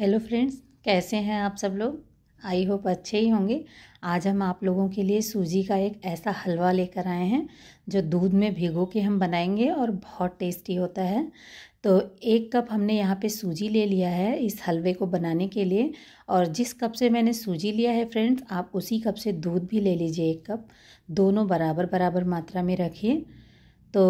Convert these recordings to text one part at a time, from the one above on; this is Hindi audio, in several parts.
हेलो फ्रेंड्स कैसे हैं आप सब लोग आई होप अच्छे ही होंगे आज हम आप लोगों के लिए सूजी का एक ऐसा हलवा लेकर आए हैं जो दूध में भिगो के हम बनाएंगे और बहुत टेस्टी होता है तो एक कप हमने यहाँ पे सूजी ले लिया है इस हलवे को बनाने के लिए और जिस कप से मैंने सूजी लिया है फ्रेंड्स आप उसी कप से दूध भी ले लीजिए एक कप दोनों बराबर बराबर मात्रा में रखिए तो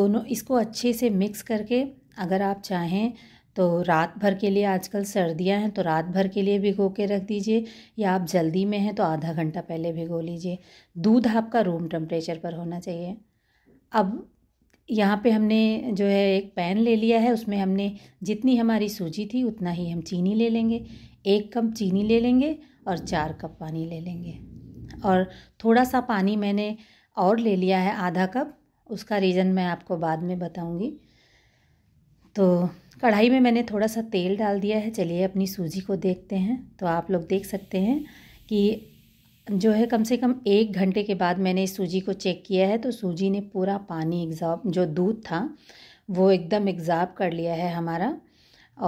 दोनों इसको अच्छे से मिक्स करके अगर आप चाहें तो रात भर के लिए आजकल सर्दियां हैं तो रात भर के लिए भिगो के रख दीजिए या आप जल्दी में हैं तो आधा घंटा पहले भिगो लीजिए दूध आपका रूम टेम्परेचर पर होना चाहिए अब यहाँ पे हमने जो है एक पैन ले लिया है उसमें हमने जितनी हमारी सूजी थी उतना ही हम चीनी ले लेंगे एक कप चीनी ले लेंगे और चार कप पानी ले लेंगे और थोड़ा सा पानी मैंने और ले लिया है आधा कप उसका रीज़न मैं आपको बाद में बताऊँगी तो कढ़ाई में मैंने थोड़ा सा तेल डाल दिया है चलिए अपनी सूजी को देखते हैं तो आप लोग देख सकते हैं कि जो है कम से कम एक घंटे के बाद मैंने इस सूजी को चेक किया है तो सूजी ने पूरा पानी एग्जॉब जो दूध था वो एकदम एग्जॉब कर लिया है हमारा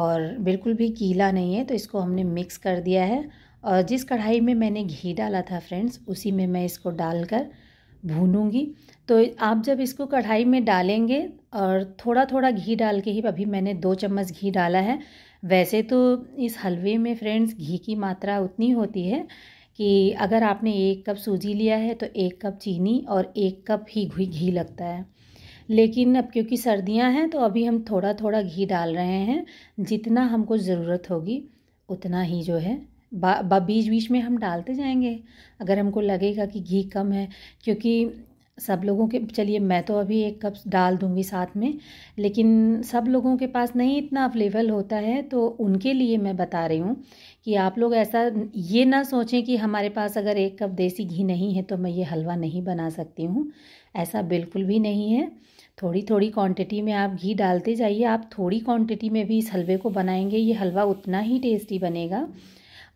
और बिल्कुल भी गीला नहीं है तो इसको हमने मिक्स कर दिया है और जिस कढ़ाई में मैंने घी डाला था फ्रेंड्स उसी में मैं इसको डालकर भूनूंगी तो आप जब इसको कढ़ाई में डालेंगे और थोड़ा थोड़ा घी डाल के ही अभी मैंने दो चम्मच घी डाला है वैसे तो इस हलवे में फ्रेंड्स घी की मात्रा उतनी होती है कि अगर आपने एक कप सूजी लिया है तो एक कप चीनी और एक कप ही घी लगता है लेकिन अब क्योंकि सर्दियां हैं तो अभी हम थोड़ा थोड़ा घी डाल रहे हैं जितना हमको ज़रूरत होगी उतना ही जो है बीच बीच में हम डालते जाएंगे अगर हमको लगेगा कि घी कम है क्योंकि सब लोगों के चलिए मैं तो अभी एक कप डाल दूंगी साथ में लेकिन सब लोगों के पास नहीं इतना अवेलेबल होता है तो उनके लिए मैं बता रही हूँ कि आप लोग ऐसा ये ना सोचें कि हमारे पास अगर एक कप देसी घी नहीं है तो मैं ये हलवा नहीं बना सकती हूँ ऐसा बिल्कुल भी नहीं है थोड़ी थोड़ी क्वांटिटी में आप घी डालते जाइए आप थोड़ी क्वांटिटी में भी इस हलवे को बनाएंगे ये हलवा उतना ही टेस्टी बनेगा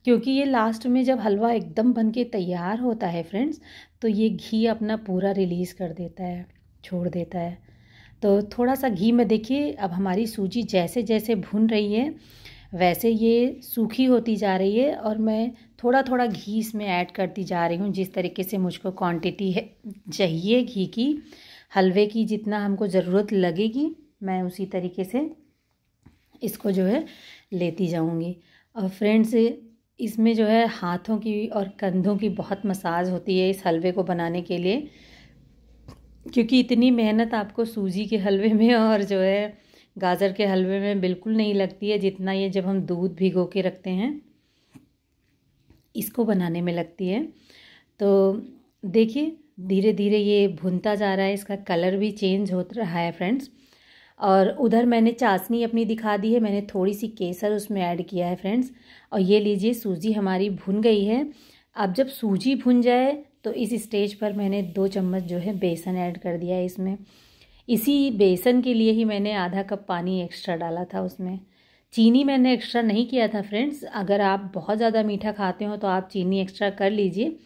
क्योंकि ये लास्ट में जब हलवा एकदम बन के तैयार होता है फ्रेंड्स तो ये घी अपना पूरा रिलीज़ कर देता है छोड़ देता है तो थोड़ा सा घी में देखिए अब हमारी सूजी जैसे जैसे भुन रही है वैसे ये सूखी होती जा रही है और मैं थोड़ा थोड़ा घी इसमें ऐड करती जा रही हूँ जिस तरीके से मुझको क्वांटिटी है चाहिए घी की हलवे की जितना हमको ज़रूरत लगेगी मैं उसी तरीके से इसको जो है लेती जाऊँगी और फ्रेंड्स इसमें जो है हाथों की और कंधों की बहुत मसाज होती है इस हलवे को बनाने के लिए क्योंकि इतनी मेहनत आपको सूजी के हलवे में और जो है गाजर के हलवे में बिल्कुल नहीं लगती है जितना ये जब हम दूध भिगो के रखते हैं इसको बनाने में लगती है तो देखिए धीरे धीरे ये भुनता जा रहा है इसका कलर भी चेंज हो रहा है फ्रेंड्स और उधर मैंने चाशनी अपनी दिखा दी है मैंने थोड़ी सी केसर उसमें ऐड किया है फ्रेंड्स और ये लीजिए सूजी हमारी भुन गई है अब जब सूजी भुन जाए तो इस स्टेज पर मैंने दो चम्मच जो है बेसन ऐड कर दिया है इसमें इसी बेसन के लिए ही मैंने आधा कप पानी एक्स्ट्रा डाला था उसमें चीनी मैंने एक्स्ट्रा नहीं किया था फ्रेंड्स अगर आप बहुत ज़्यादा मीठा खाते हो तो आप चीनी एक्स्ट्रा कर लीजिए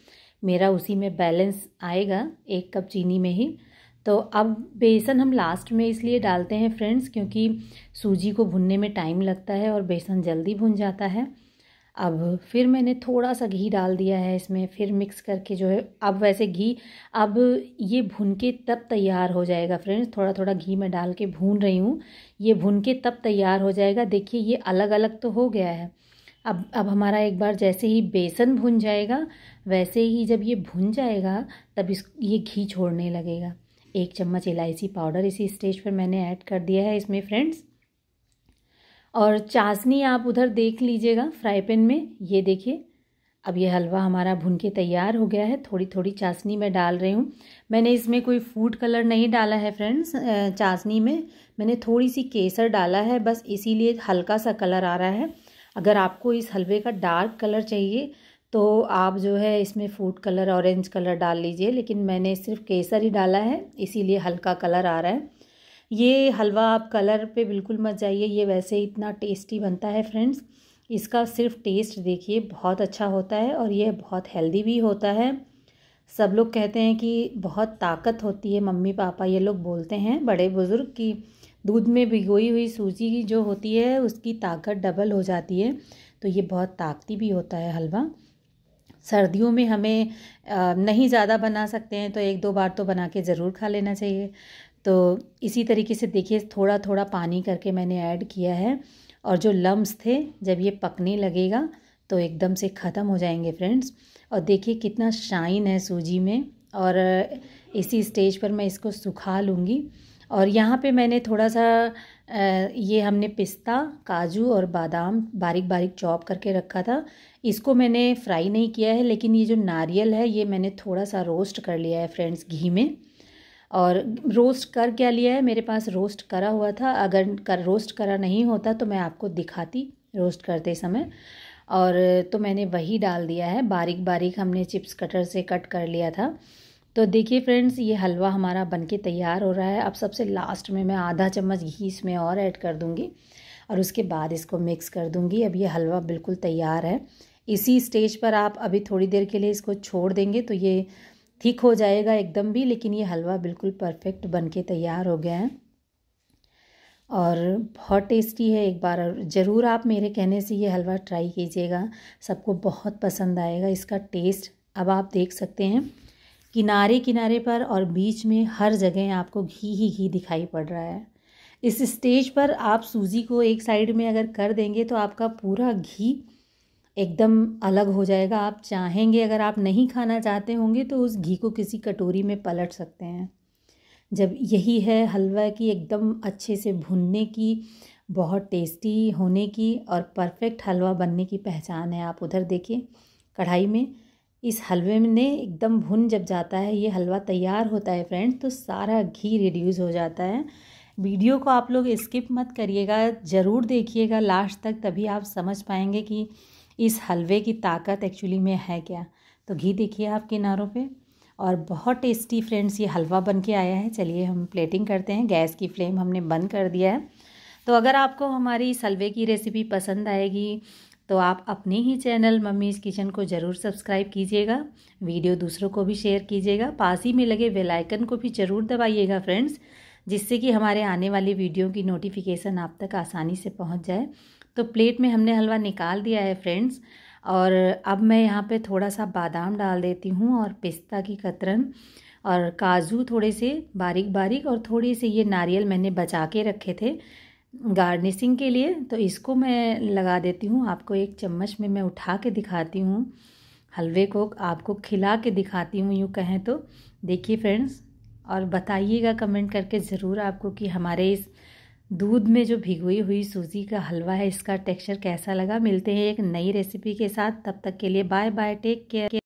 मेरा उसी में बैलेंस आएगा एक कप चीनी में ही तो अब बेसन हम लास्ट में इसलिए डालते हैं फ्रेंड्स क्योंकि सूजी को भुनने में टाइम लगता है और बेसन जल्दी भुन जाता है अब फिर मैंने थोड़ा सा घी डाल दिया है इसमें फिर मिक्स करके जो है अब वैसे घी अब ये भुन के तब तैयार हो जाएगा फ्रेंड्स थोड़ा थोड़ा घी मैं डाल के भून रही हूँ ये भुन के तब तैयार हो जाएगा देखिए ये अलग अलग तो हो गया है अब अब हमारा एक बार जैसे ही बेसन भुन जाएगा वैसे ही जब ये भुन जाएगा तब इस ये घी छोड़ने लगेगा एक चम्मच इलायची पाउडर इसी स्टेज पर मैंने ऐड कर दिया है इसमें फ्रेंड्स और चाशनी आप उधर देख लीजिएगा फ्राई पैन में ये देखिए अब ये हलवा हमारा भुन के तैयार हो गया है थोड़ी थोड़ी चाशनी मैं डाल रही हूँ मैंने इसमें कोई फूड कलर नहीं डाला है फ्रेंड्स चाशनी में मैंने थोड़ी सी केसर डाला है बस इसीलिए हल्का सा कलर आ रहा है अगर आपको इस हलवे का डार्क कलर चाहिए तो आप जो है इसमें फूड कलर ऑरेंज कलर डाल लीजिए लेकिन मैंने सिर्फ केसर ही डाला है इसीलिए हल्का कलर आ रहा है ये हलवा आप कलर पे बिल्कुल मत जाइए ये वैसे इतना टेस्टी बनता है फ्रेंड्स इसका सिर्फ टेस्ट देखिए बहुत अच्छा होता है और ये बहुत हेल्दी भी होता है सब लोग कहते हैं कि बहुत ताकत होती है मम्मी पापा ये लोग बोलते हैं बड़े बुज़ुर्ग की दूध में भिगोई हुई सूजी की जो होती है उसकी ताकत डबल हो जाती है तो ये बहुत ताकती भी होता है हलवा सर्दियों में हमें नहीं ज़्यादा बना सकते हैं तो एक दो बार तो बना के ज़रूर खा लेना चाहिए तो इसी तरीके से देखिए थोड़ा थोड़ा पानी करके मैंने ऐड किया है और जो लम्ब थे जब ये पकने लगेगा तो एकदम से ख़त्म हो जाएंगे फ्रेंड्स और देखिए कितना शाइन है सूजी में और इसी स्टेज पर मैं इसको सुखा लूँगी और यहाँ पे मैंने थोड़ा सा ये हमने पिस्ता काजू और बादाम बारीक बारीक चॉप करके रखा था इसको मैंने फ्राई नहीं किया है लेकिन ये जो नारियल है ये मैंने थोड़ा सा रोस्ट कर लिया है फ्रेंड्स घी में और रोस्ट कर क्या लिया है मेरे पास रोस्ट करा हुआ था अगर कर रोस्ट करा नहीं होता तो मैं आपको दिखाती रोस्ट करते समय और तो मैंने वही डाल दिया है बारीक बारीक हमने चिप्स कटर से कट कर लिया था तो देखिए फ्रेंड्स ये हलवा हमारा बनके तैयार हो रहा है अब सबसे लास्ट में मैं आधा चम्मच घी इसमें और ऐड कर दूँगी और उसके बाद इसको मिक्स कर दूँगी अब ये हलवा बिल्कुल तैयार है इसी स्टेज पर आप अभी थोड़ी देर के लिए इसको छोड़ देंगे तो ये ठीक हो जाएगा एकदम भी लेकिन ये हलवा बिल्कुल परफेक्ट बन के तैयार हो गया है और बहुत टेस्टी है एक बार ज़रूर आप मेरे कहने से ये हलवा ट्राई कीजिएगा सबको बहुत पसंद आएगा इसका टेस्ट अब आप देख सकते हैं किनारे किनारे पर और बीच में हर जगह आपको घी ही घी दिखाई पड़ रहा है इस स्टेज पर आप सूजी को एक साइड में अगर कर देंगे तो आपका पूरा घी एकदम अलग हो जाएगा आप चाहेंगे अगर आप नहीं खाना चाहते होंगे तो उस घी को किसी कटोरी में पलट सकते हैं जब यही है हलवा की एकदम अच्छे से भुनने की बहुत टेस्टी होने की और परफेक्ट हलवा बनने की पहचान है आप उधर देखिए कढ़ाई में इस हलवे में एकदम भुन जब जाता है ये हलवा तैयार होता है फ्रेंड्स तो सारा घी रिड्यूस हो जाता है वीडियो को आप लोग स्किप मत करिएगा ज़रूर देखिएगा लास्ट तक तभी आप समझ पाएंगे कि इस हलवे की ताकत एक्चुअली में है क्या तो घी देखिए आप किनारों पे और बहुत टेस्टी फ्रेंड्स ये हलवा बन के आया है चलिए हम प्लेटिंग करते हैं गैस की फ्लेम हमने बंद कर दिया है तो अगर आपको हमारी इस हलवे की रेसिपी पसंद आएगी तो आप अपने ही चैनल मम्मीज़ किचन को ज़रूर सब्सक्राइब कीजिएगा वीडियो दूसरों को भी शेयर कीजिएगा पास ही में लगे बेल आइकन को भी ज़रूर दबाइएगा फ्रेंड्स जिससे कि हमारे आने वाली वीडियो की नोटिफिकेशन आप तक आसानी से पहुंच जाए तो प्लेट में हमने हलवा निकाल दिया है फ्रेंड्स और अब मैं यहाँ पर थोड़ा सा बादाम डाल देती हूँ और पिस्ता की कतरन और काजू थोड़े से बारीक बारीक और थोड़े से ये नारियल मैंने बचा के रखे थे गार्निशिंग के लिए तो इसको मैं लगा देती हूँ आपको एक चम्मच में मैं उठा के दिखाती हूँ हलवे को आपको खिला के दिखाती हूँ यूँ कहें तो देखिए फ्रेंड्स और बताइएगा कमेंट करके ज़रूर आपको कि हमारे इस दूध में जो भिगोई हुई सूजी का हलवा है इसका टेक्सचर कैसा लगा मिलते हैं एक नई रेसिपी के साथ तब तक के लिए बाय बाय टेक केयर